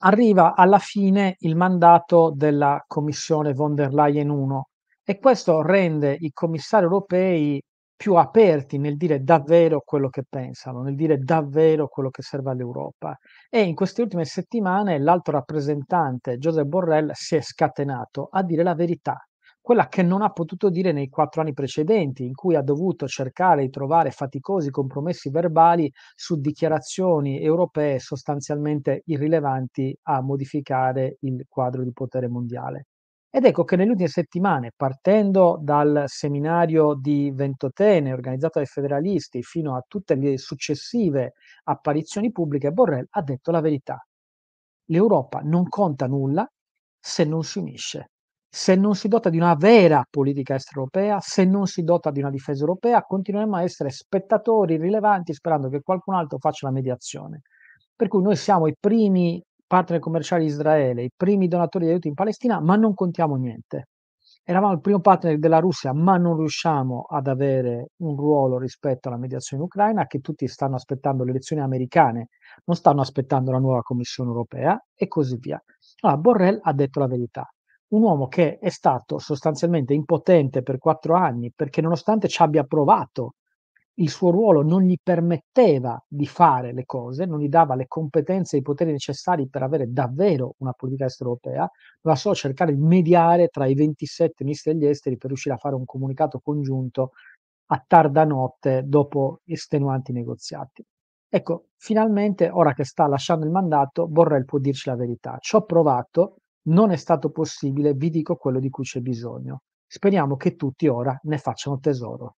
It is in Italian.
arriva alla fine il mandato della Commissione von der Leyen 1 e questo rende i commissari europei più aperti nel dire davvero quello che pensano, nel dire davvero quello che serve all'Europa. E in queste ultime settimane l'alto rappresentante Joseph Borrell si è scatenato a dire la verità, quella che non ha potuto dire nei quattro anni precedenti, in cui ha dovuto cercare di trovare faticosi compromessi verbali su dichiarazioni europee sostanzialmente irrilevanti a modificare il quadro di potere mondiale. Ed ecco che nelle ultime settimane, partendo dal seminario di Ventotene organizzato dai federalisti fino a tutte le successive apparizioni pubbliche, Borrell ha detto la verità. L'Europa non conta nulla se non si unisce se non si dota di una vera politica estera europea, se non si dota di una difesa europea, continueremo a essere spettatori rilevanti sperando che qualcun altro faccia la mediazione. Per cui noi siamo i primi partner commerciali di Israele, i primi donatori di aiuti in Palestina, ma non contiamo niente. Eravamo il primo partner della Russia, ma non riusciamo ad avere un ruolo rispetto alla mediazione ucraina, che tutti stanno aspettando le elezioni americane, non stanno aspettando la nuova Commissione europea e così via. Allora, Borrell ha detto la verità un uomo che è stato sostanzialmente impotente per quattro anni perché nonostante ci abbia provato, il suo ruolo non gli permetteva di fare le cose, non gli dava le competenze e i poteri necessari per avere davvero una politica estera europea, doveva solo cercare di mediare tra i 27 ministri degli esteri per riuscire a fare un comunicato congiunto a tarda notte dopo estenuanti negoziati. Ecco, finalmente, ora che sta lasciando il mandato, Borrell può dirci la verità. Ci ho provato, non è stato possibile, vi dico quello di cui c'è bisogno. Speriamo che tutti ora ne facciano tesoro.